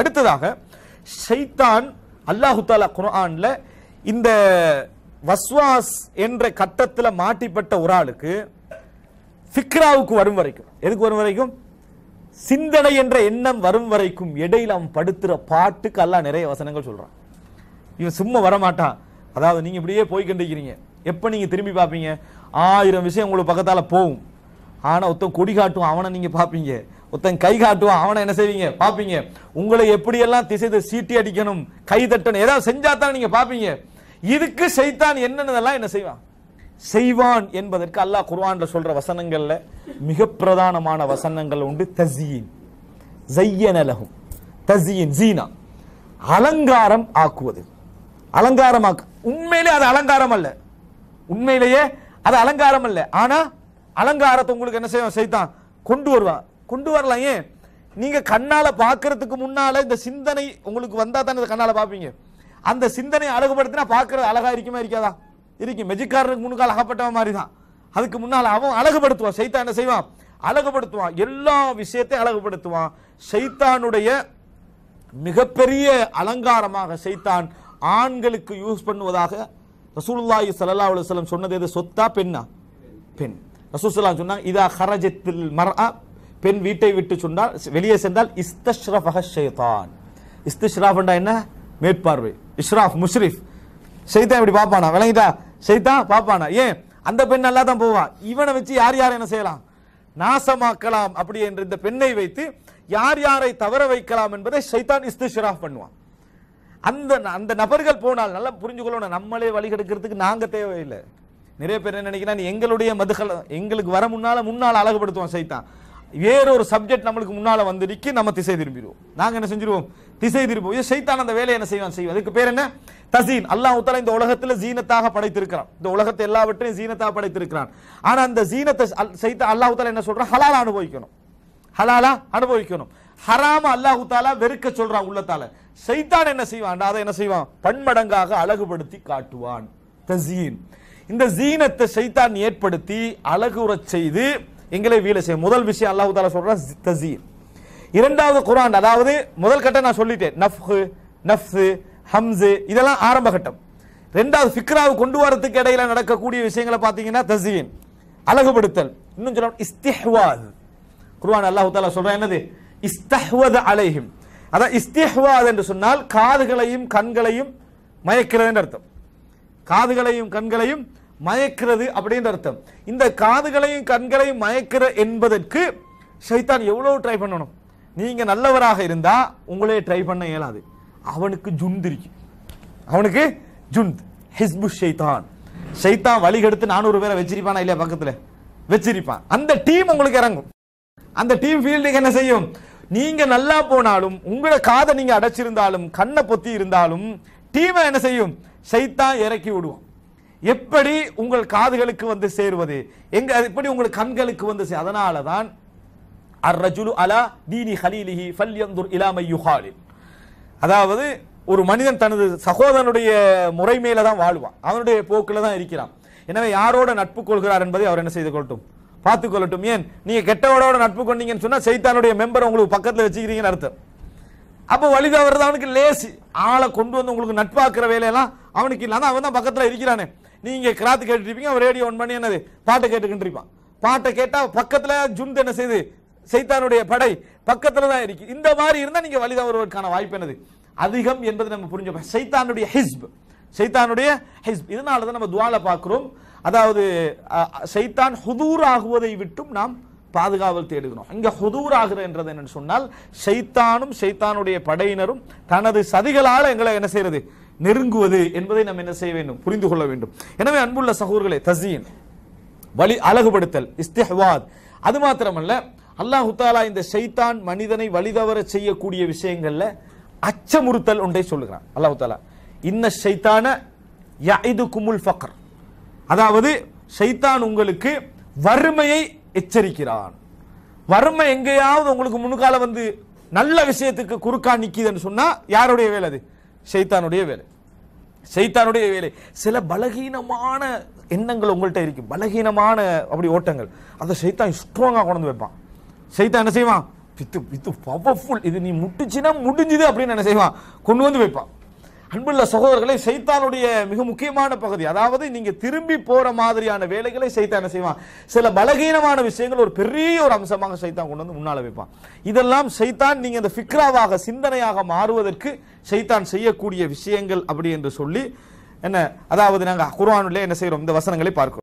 அடுத்ததாக ஷைத்தான் அல்லாஹு தாலா குரான்ல இந்த வஸ்வாஸ் என்ற கட்டத்தில் மாட்டிப்பட்ட ஒரு ஆளுக்கு ஃபிக்ராவுக்கு வரும் வரைக்கும் எதுக்கு வரும் வரைக்கும் சிந்தனை என்ற எண்ணம் வரும் வரைக்கும் இடையில் அவன் படுத்துகிற பாட்டுக்கு அல்லா நிறைய வசனங்கள் சொல்கிறான் இவன் சும்மா வரமாட்டான் அதாவது நீங்கள் இப்படியே போய் கண்டுக்கிறீங்க எப்போ நீங்கள் திரும்பி பார்ப்பீங்க ஆயிரம் விஷயம் உங்களுக்கு பக்கத்தால் போகும் ஆனால் ஒருத்தன் கொடி காட்டும் அவனை நீங்கள் பார்ப்பீங்க ஒருத்தன் கை காட்டுவான் அவனை என்ன செய்வீங்க பார்ப்பீங்க உங்களை எப்படியெல்லாம் திசை சீட்டி அடிக்கணும் கை தட்டணும் ஏதாவது செஞ்சா தான் நீங்க பார்ப்பீங்க இதுக்கு செய்தான் என்னென்னதெல்லாம் என்ன செய்வான் செய்வான் என்பதற்கு அல்லாஹ் குர்வான்ல சொல்ற வசனங்கள்ல மிக பிரதானமான வசனங்கள் உண்டு தசியின் ஜையனலகும் தசியின் ஜீனா அலங்காரம் ஆக்குவது அலங்காரம் ஆக்கு உண்மையிலே அது அலங்காரம் அல்ல உண்மையிலேயே அது அலங்காரம் அல்ல ஆனா அலங்காரத்தை உங்களுக்கு என்ன செய்வான் செய்தான் கொண்டு வருவான் கொண்டு வரலாம் ஏன் நீங்கள் கண்ணால் பார்க்கறதுக்கு முன்னால் இந்த சிந்தனை உங்களுக்கு வந்தால் தானே கண்ணால் பார்ப்பீங்க அந்த சிந்தனை அழகுபடுத்தினா பார்க்குறது அழகா இருக்குமா இருக்காதா இருக்கும் மெஜிக்காரனுக்கு முன்னுக்கால் அகப்பட்டவன் மாதிரி தான் அதுக்கு முன்னால் அவன் அழகுபடுத்துவான் சைத்தான் என்ன செய்வான் அழகுபடுத்துவான் எல்லா விஷயத்தையும் அழகுபடுத்துவான் சைத்தானுடைய மிகப்பெரிய அலங்காரமாக சைத்தான் ஆண்களுக்கு யூஸ் பண்ணுவதாக ரசூல்லாயி சல்லா அலுவலம் சொன்னது எது சொத்தா பெண்ணா பெண் ரசூல் சொன்னாங்க இதா ஹரஜத்தில் மர்ஆ பெண் வீட்டை விட்டு சொன்னால் வெளியே சென்றால் இஸ்தஷ்ரஃபக ஷைதான் இஸ்திஷ்ராஃப்டா என்ன மேற்பார்வை இஷ்ராஃப் முஷ்ரிஃப் ஷைதான் இப்படி பார்ப்பானா விளங்கிட்டா ஷைதான் பார்ப்பானா ஏன் அந்த பெண் நல்லா தான் போவான் இவனை வச்சு யார் யார் என்ன செய்யலாம் நாசமாக்கலாம் அப்படி என்று இந்த பெண்ணை வைத்து யார் யாரை தவற வைக்கலாம் என்பதை ஷைதான் இஸ்திஷ்ராஃப் பண்ணுவான் அந்த அந்த நபர்கள் போனால் நல்லா புரிஞ்சுக்கொள்ளணும் நம்மளே வழி கெடுக்கிறதுக்கு நாங்கள் தேவையில்லை நிறைய பேர் என்ன நினைக்கிறான் எங்களுடைய மதுகள் எங்களுக்கு வர முன்னால் முன்னால் அழகுபடுத்துவோம் சைத்தான் வேறொரு சப்ஜெக்ட் நம்மளுக்கு முன்னால் வந்துடுக்கு நம்ம திசை திரும்பிடுவோம் நாங்கள் என்ன செஞ்சிருவோம் திசை திரும்புவோம் இது சைத்தான் அந்த வேலையை என்ன செய்வான் செய்வோம் அதுக்கு பேர் என்ன தசீன் அல்லா உத்தலா இந்த உலகத்தில் ஜீனத்தாக படைத்திருக்கிறான் இந்த உலகத்தை எல்லாவற்றையும் ஜீனத்தாக படைத்திருக்கிறான் ஆனால் அந்த ஜீனத்தை சைத்த அல்லா உத்தலா என்ன சொல்கிறான் ஹலாலாக அனுபவிக்கணும் ஹலாலா அனுபவிக்கணும் ஹராம அல்லாஹு தாலா வெறுக்க சொல்றான் உள்ளத்தால சைத்தான் என்ன செய்வான் அதை என்ன செய்வான் பன்மடங்காக அழகுபடுத்தி காட்டுவான் தசீன் இந்த ஜீனத்தை சைத்தான் ஏற்படுத்தி அழகுறச் செய்து எங்களை வீழ செய்யும் முதல் விஷயம் அல்லாஹு தாலா சொல்றான் தசீர் இரண்டாவது குரான் அதாவது முதல் கட்டம் நான் சொல்லிட்டேன் நஃப்ஹு நஃப்ஸு ஹம்ஸு இதெல்லாம் ஆரம்ப கட்டம் ரெண்டாவது ஃபிக்ராவு கொண்டு வரத்துக்கு இடையில நடக்கக்கூடிய விஷயங்களை பார்த்தீங்கன்னா தசீன் அழகுபடுத்தல் இன்னும் சொல்லணும் இஸ்திஹ்வாத் குர்ஆன் அல்லாஹு தாலா சொல்றேன் என்னது இஸ்தஹ்வத் அலைஹிம் அதான் இஸ்திஹ்வாத் என்று சொன்னால் காதுகளையும் கண்களையும் மயக்கிறது அர்த்தம் காதுகளையும் கண்களையும் மயக்கிறது அப்படின்னு அர்த்தம் இந்த காதுகளையும் கண்களையும் மயக்கிற என்பதற்கு சைத்தான் எவ்வளோ ட்ரை பண்ணணும் நீங்கள் நல்லவராக இருந்தால் உங்களே ட்ரை பண்ண இயலாது அவனுக்கு ஜுந்த் இருக்கு அவனுக்கு ஜுந்த் ஹிஸ்பு ஷைத்தான் ஷைத்தான் வழிகெடுத்து நானூறு பேரை வச்சிருப்பானா இல்லையா பக்கத்தில் வச்சிருப்பான் அந்த டீம் உங்களுக்கு இறங்கும் அந்த டீம் ஃபீல்டுக்கு என்ன செய்யும் நீங்க நல்லா போனாலும் உங்களை காதை நீங்க அடைச்சிருந்தாலும் கண்ணை பொத்தி இருந்தாலும் டீமை என்ன செய்யும் சைத்தான் இறக்கி விடுவோம் எப்படி உங்கள் காதுகளுக்கு வந்து சேருவது எங்க எப்படி உங்கள் கண்களுக்கு வந்து சே அதனால தான் அர்ரஜுலு அலா தீனி ஹலீலிஹி ஃபல்யந்துர் இலாமை யுஹாலில் அதாவது ஒரு மனிதன் தனது சகோதரனுடைய முறை மேல தான் வாழ்வான் அவனுடைய போக்கில் தான் இருக்கிறான் எனவே யாரோட நட்பு கொள்கிறார் என்பதை அவர் என்ன செய்து கொள்ளட்டும் பார்த்து கொள்ளட்டும் ஏன் நீங்க கெட்டவரோட நட்பு கொண்டீங்கன்னு சொன்னா சைத்தானுடைய மெம்பர் உங்களுக்கு பக்கத்தில் வச்சுக்கிறீங்கன்னு அர்த்தம் அப்போ வழி தவறுதான் அவனுக்கு லேசி ஆளை கொண்டு வந்து உங்களுக்கு நட்பாக்குற வேலையெல்லாம் அவனுக்கு இல்லாத அவன் தான் பக்கத்தில் இருக்கிறானே நீங்கள் கிராத்து கேட்டுருப்பீங்க அவன் ரேடியோ ஒன் பண்ணி என்னது பாட்டை கேட்டுக்கிட்டு பாட்டை கேட்டால் பக்கத்தில் ஜுந்த் என்ன செய்யுது சைத்தானுடைய படை பக்கத்தில் தான் இருக்குது இந்த மாதிரி இருந்தால் நீங்கள் வழிதான் வருவதற்கான வாய்ப்பு என்னது அதிகம் என்பது நம்ம புரிஞ்சோம் செய்தானுடைய ஹிஸ்ப் சைத்தானுடைய ஹிஸ்ப் இதனால தான் நம்ம துவாலை பார்க்குறோம் அதாவது சைத்தான் ஹுதூர் ஆகுவதை விட்டும் நாம் பாதுகாவல் தேடுகிறோம் இங்கே ஹுதூர் ஆகிறன்றது என்னன்னு சொன்னால் சைத்தானும் சைத்தானுடைய படையினரும் தனது சதிகளால் எங்களை என்ன செய்யறது நெருங்குவது என்பதை நாம் என்ன செய்ய வேண்டும் புரிந்து கொள்ள வேண்டும் எனவே அன்புள்ள சகோர்களே தசீன் வழி அழகுபடுத்தல் இஸ்திஹ்வாத் அது மாத்திரமல்ல அல்லாஹு தாலா இந்த ஷைத்தான் மனிதனை வழிதவர செய்யக்கூடிய விஷயங்கள்ல அச்சமுறுத்தல் ஒன்றை சொல்லுகிறான் அல்லாஹு தாலா இன்ன சைத்தான யஇது குமுல் ஃபக்ர் அதாவது ஷைத்தான் உங்களுக்கு வறுமையை எச்சரிக்கிறான் வறுமை எங்கேயாவது உங்களுக்கு முன்னுக்கால வந்து நல்ல விஷயத்துக்கு குறுக்கா நிக்கிதுன்னு சொன்னா யாருடைய வேலை அது சைத்தானுடைய வேலை சைத்தானுடைய வேலை சில பலகீனமான எண்ணங்கள் உங்கள்கிட்ட இருக்குது பலகீனமான அப்படி ஓட்டங்கள் அதை சைத்தான் ஸ்ட்ராங்காக கொண்டு வைப்பான் சைத்தான் என்ன செய்வான் வித்து வித்து பவர்ஃபுல் இது நீ முட்டுச்சுன்னா முடிஞ்சுது அப்படின்னு என்ன செய்வான் கொண்டு வந்து வைப்பான் அன்புள்ள சகோதரர்களை சைத்தானுடைய மிக முக்கியமான பகுதி அதாவது நீங்க திரும்பி போற மாதிரியான வேலைகளை சைத்தான செய்வான் சில பலகீனமான விஷயங்கள் ஒரு பெரிய ஒரு அம்சமாக சைத்தான் கொண்டு வந்து முன்னால வைப்பான் இதெல்லாம் சைத்தான் நீங்க அந்த ஃபிக்ராவாக சிந்தனையாக மாறுவதற்கு சைத்தான் செய்யக்கூடிய விஷயங்கள் அப்படி என்று சொல்லி என்ன அதாவது நாங்கள் குர்வானில் என்ன செய்கிறோம் இந்த வசனங்களை பார்க்கிறோம்